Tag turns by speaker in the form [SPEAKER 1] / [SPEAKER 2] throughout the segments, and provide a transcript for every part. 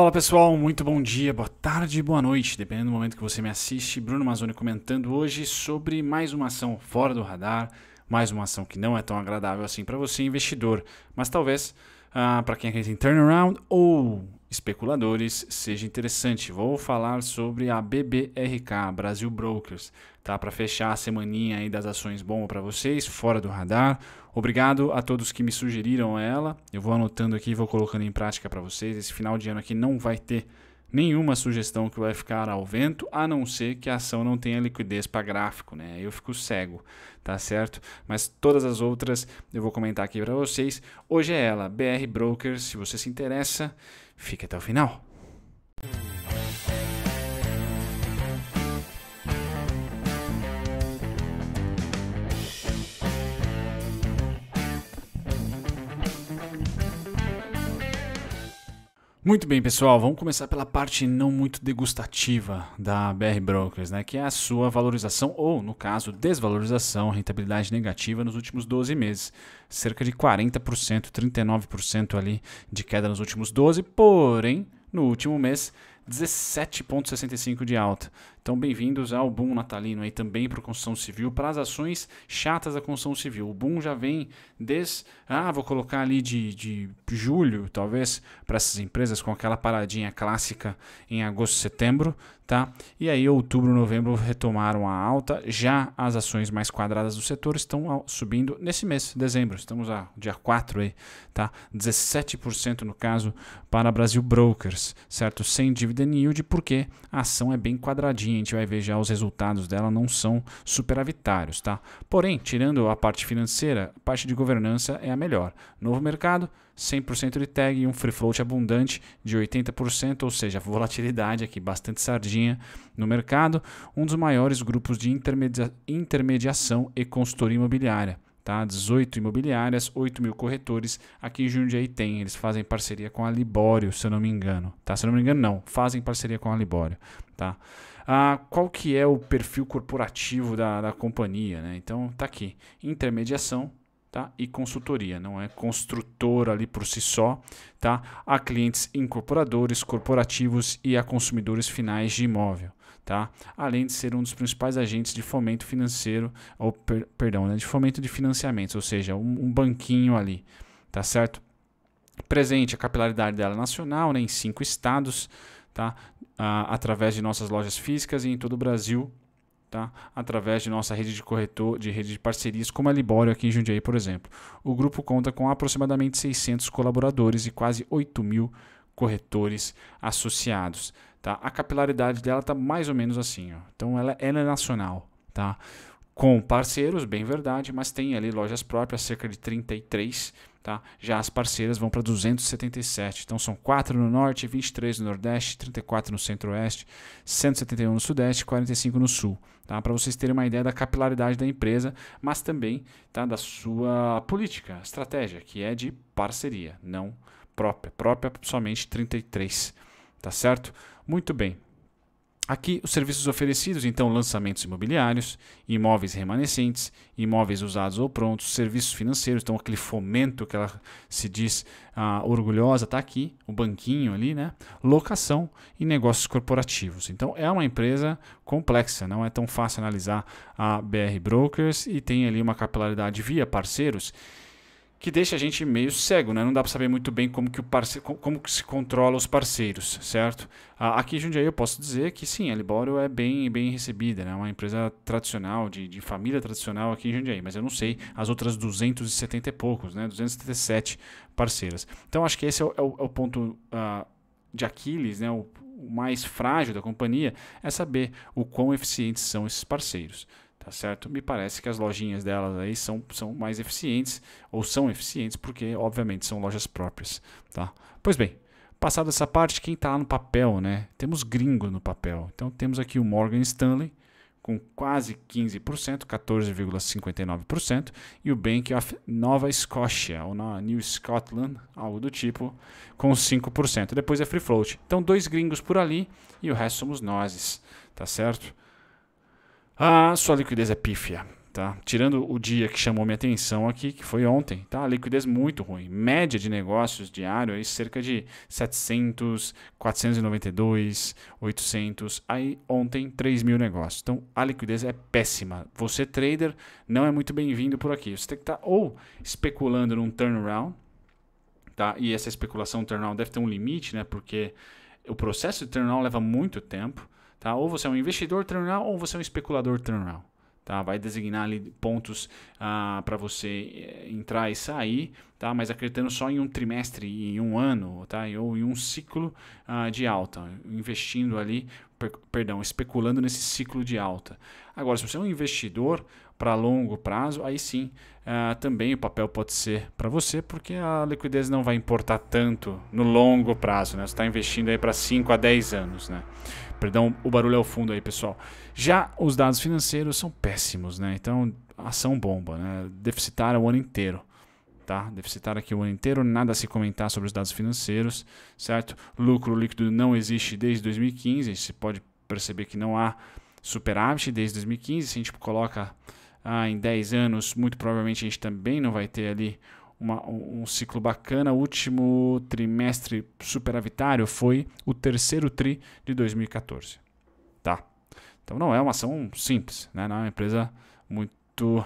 [SPEAKER 1] Fala pessoal, muito bom dia, boa tarde, boa noite, dependendo do momento que você me assiste. Bruno Mazzoni comentando hoje sobre mais uma ação fora do radar, mais uma ação que não é tão agradável assim para você, investidor, mas talvez ah, para quem acredita em turnaround ou especuladores seja interessante. Vou falar sobre a BBRK, Brasil Brokers, tá? Para fechar a semaninha aí das ações bom para vocês, fora do radar. Obrigado a todos que me sugeriram ela. Eu vou anotando aqui, vou colocando em prática para vocês. Esse final de ano aqui não vai ter nenhuma sugestão que vai ficar ao vento, a não ser que a ação não tenha liquidez para gráfico, né? Eu fico cego, tá certo? Mas todas as outras eu vou comentar aqui para vocês. Hoje é ela, BR Brokers, se você se interessa. Fique até o final. Muito bem, pessoal, vamos começar pela parte não muito degustativa da BR Brokers, né, que é a sua valorização ou, no caso, desvalorização, rentabilidade negativa nos últimos 12 meses. Cerca de 40%, 39% ali de queda nos últimos 12, porém, no último mês, 17,65 de alta. Então, bem-vindos ao boom natalino aí também para a construção civil, para as ações chatas da construção civil. O boom já vem desde, ah, vou colocar ali de, de julho, talvez, para essas empresas com aquela paradinha clássica em agosto, setembro, tá? E aí, outubro, novembro retomaram a alta. Já as ações mais quadradas do setor estão subindo nesse mês, dezembro. Estamos a dia 4 aí, tá? 17% no caso para Brasil Brokers, certo? Sem dividend yield, porque a ação é bem quadradinha a gente vai ver já os resultados dela não são superavitários, tá? Porém, tirando a parte financeira, a parte de governança é a melhor. Novo mercado, 100% de tag e um free float abundante de 80%, ou seja, volatilidade aqui, bastante sardinha no mercado, um dos maiores grupos de intermedia intermediação e consultoria imobiliária tá? 18 imobiliárias, 8 mil corretores. Aqui em Jundiaí tem, eles fazem parceria com a Libório, se eu não me engano. Tá? Se eu não me engano, não. Fazem parceria com a Libório. Tá? Ah, qual que é o perfil corporativo da, da companhia. Né? Então tá aqui, intermediação tá? e consultoria, não é construtor ali por si só, tá? a clientes incorporadores, corporativos e a consumidores finais de imóvel. Tá? Além de ser um dos principais agentes de fomento financeiro, ou per, perdão, né? de fomento de financiamentos, ou seja, um, um banquinho ali, tá certo? Presente a capilaridade dela nacional, né? em cinco estados, tá? ah, através de nossas lojas físicas e em todo o Brasil, tá? através de nossa rede de corretor, de rede de parcerias, como a Libório aqui em Jundiaí, por exemplo. O grupo conta com aproximadamente 600 colaboradores e quase 8 mil corretores associados. Tá? A capilaridade dela está mais ou menos assim. Ó. Então ela, ela é nacional. Tá? Com parceiros, bem verdade, mas tem ali lojas próprias, cerca de 33 Tá? Já as parceiras vão para 277. Então são 4 no norte, 23 no nordeste, 34 no centro-oeste, 171 no sudeste, 45 no sul. Tá? Para vocês terem uma ideia da capilaridade da empresa, mas também tá? da sua política, estratégia, que é de parceria, não própria. Própria somente 33. Tá certo? Muito bem. Aqui, os serviços oferecidos, então, lançamentos imobiliários, imóveis remanescentes, imóveis usados ou prontos, serviços financeiros, então aquele fomento que ela se diz ah, orgulhosa está aqui, o banquinho ali, né? Locação e negócios corporativos. Então, é uma empresa complexa, não é tão fácil analisar a BR Brokers e tem ali uma capilaridade via parceiros que deixa a gente meio cego, né? Não dá para saber muito bem como que, o parce... como que se controla os parceiros, certo? Aqui em Jundiaí eu posso dizer que sim, a Libório é bem, bem recebida, né? É uma empresa tradicional, de, de família tradicional aqui em Jundiaí, mas eu não sei as outras 270 e poucos, né? 277 parceiras. Então acho que esse é o, é o, é o ponto uh, de Aquiles, né? O, o mais frágil da companhia é saber o quão eficientes são esses parceiros, tá certo? Me parece que as lojinhas delas aí são, são mais eficientes, ou são eficientes, porque obviamente são lojas próprias, tá? Pois bem, passada essa parte, quem está lá no papel, né? Temos gringo no papel. Então temos aqui o Morgan Stanley com quase 15%, 14,59%, e o Bank of Nova Scotia, ou na New Scotland, algo do tipo, com 5%. Depois é free float. Então dois gringos por ali e o resto somos nós, tá certo? a sua liquidez é pífia. Tá? Tirando o dia que chamou minha atenção aqui, que foi ontem, tá? Liquidez muito ruim. Média de negócios diário aí cerca de 700, 492, 800. Aí ontem 3 mil negócios. Então a liquidez é péssima. Você trader não é muito bem-vindo por aqui. Você tem que estar tá ou especulando num turnaround, tá? E essa especulação turnaround deve ter um limite, né? Porque o processo de turnaround leva muito tempo. Tá? Ou você é um investidor terminal ou você é um especulador terminal. Tá? Vai designar ali pontos ah, para você eh, entrar e sair, tá? mas acreditando só em um trimestre, em um ano, tá? ou em um ciclo ah, de alta, investindo ali, per, perdão, especulando nesse ciclo de alta. Agora, se você é um investidor, para longo prazo, aí sim uh, também o papel pode ser para você, porque a liquidez não vai importar tanto no longo prazo, né? Você está investindo aí para 5 a 10 anos, né? Perdão, o barulho é ao fundo aí, pessoal. Já os dados financeiros são péssimos, né? Então, ação bomba, né? Deficitária o ano inteiro. Tá? Deficitar aqui o ano inteiro, nada a se comentar sobre os dados financeiros, certo? Lucro líquido não existe desde 2015, a gente pode perceber que não há superávit desde 2015, se a gente coloca ah, em 10 anos, muito provavelmente a gente também não vai ter ali uma, um ciclo bacana. O último trimestre superavitário foi o terceiro TRI de 2014. Tá? Então não é uma ação simples, né? não é uma empresa muito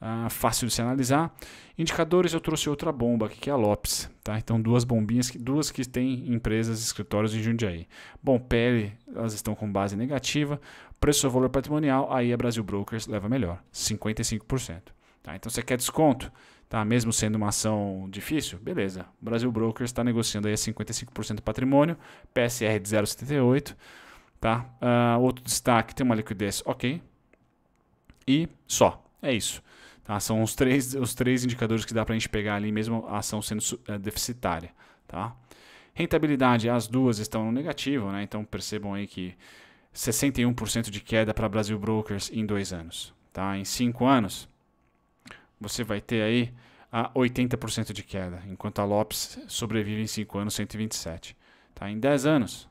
[SPEAKER 1] ah, fácil de se analisar. Indicadores, eu trouxe outra bomba aqui, que é a Lopes. Tá? Então duas bombinhas, duas que têm empresas, escritórios em Jundiaí. Bom, PL, elas estão com base negativa preço valor patrimonial, aí a Brasil Brokers leva melhor, 55%. Tá? Então você quer desconto? Tá? Mesmo sendo uma ação difícil? Beleza. Brasil Brokers está negociando aí a 55% do patrimônio, PSR de 0,78. Tá? Uh, outro destaque, tem uma liquidez ok. E só, é isso. Tá? São os três, os três indicadores que dá para a gente pegar ali, mesmo a ação sendo uh, deficitária. Tá? Rentabilidade, as duas estão no negativo, né? então percebam aí que 61% de queda para Brasil Brokers em dois anos. Tá? Em cinco anos, você vai ter aí a 80% de queda, enquanto a Lopes sobrevive em cinco anos 127. Tá? Em 10 anos,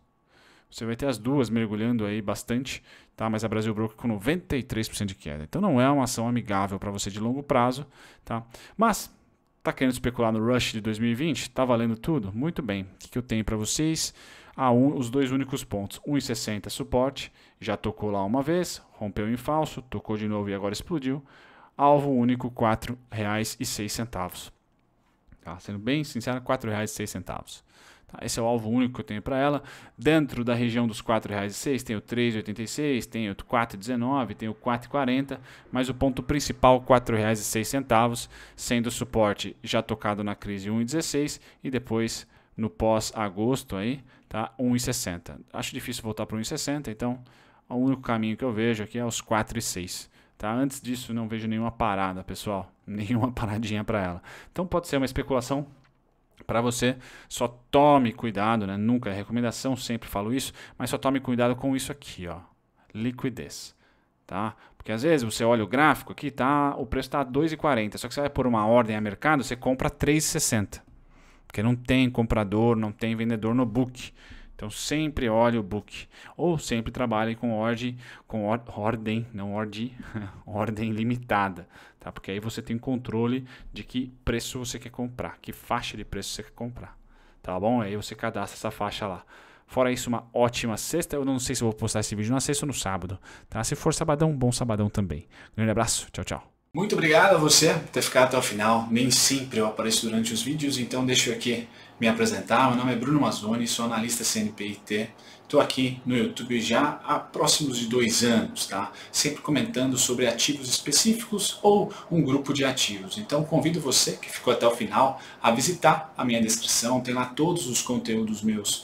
[SPEAKER 1] você vai ter as duas mergulhando aí bastante, tá? mas a Brasil Broker com 93% de queda. Então não é uma ação amigável para você de longo prazo. Tá? Mas tá querendo especular no Rush de 2020? Tá valendo tudo? Muito bem. O que eu tenho para vocês? um, os dois únicos pontos. 1,60 é suporte, já tocou lá uma vez, rompeu em falso, tocou de novo e agora explodiu. Alvo único, R$ 4,06. Tá? Sendo bem sincero, R$ 4,06. Tá, esse é o alvo único que eu tenho para ela. Dentro da região dos R$ 4,06 tem o 3,86, tem o 4,19, tem o 4,40, mas o ponto principal R$ 4,06, sendo o suporte já tocado na crise 1,16 e depois no pós-agosto aí, tá? 1,60. Acho difícil voltar para 1,60, então o único caminho que eu vejo aqui é os 4,6. Tá? Antes disso, não vejo nenhuma parada, pessoal. Nenhuma paradinha para ela. Então pode ser uma especulação para você. Só tome cuidado, né? Nunca é recomendação, sempre falo isso, mas só tome cuidado com isso aqui, ó. Liquidez, tá? Porque às vezes você olha o gráfico aqui, tá, o preço está 2,40, só que você vai por uma ordem a mercado, você compra 3,60 porque não tem comprador, não tem vendedor no book. Então sempre olhe o book ou sempre trabalhe com ordem, com or, ordem, não ordem, ordem limitada, tá? Porque aí você tem controle de que preço você quer comprar, que faixa de preço você quer comprar, tá bom? Aí você cadastra essa faixa lá. Fora isso, uma ótima sexta. Eu não sei se vou postar esse vídeo na sexta ou no sábado, tá? Se for sabadão, bom sabadão também. Um grande abraço, tchau, tchau. Muito obrigado a você por ter ficado até o final. Nem sempre eu apareço durante os vídeos, então deixa eu aqui me apresentar. Meu nome é Bruno Mazzoni, sou analista CNPIT. Estou aqui no YouTube já há próximos de dois anos, tá? Sempre comentando sobre ativos específicos ou um grupo de ativos. Então convido você que ficou até o final a visitar a minha descrição. Tem lá todos os conteúdos meus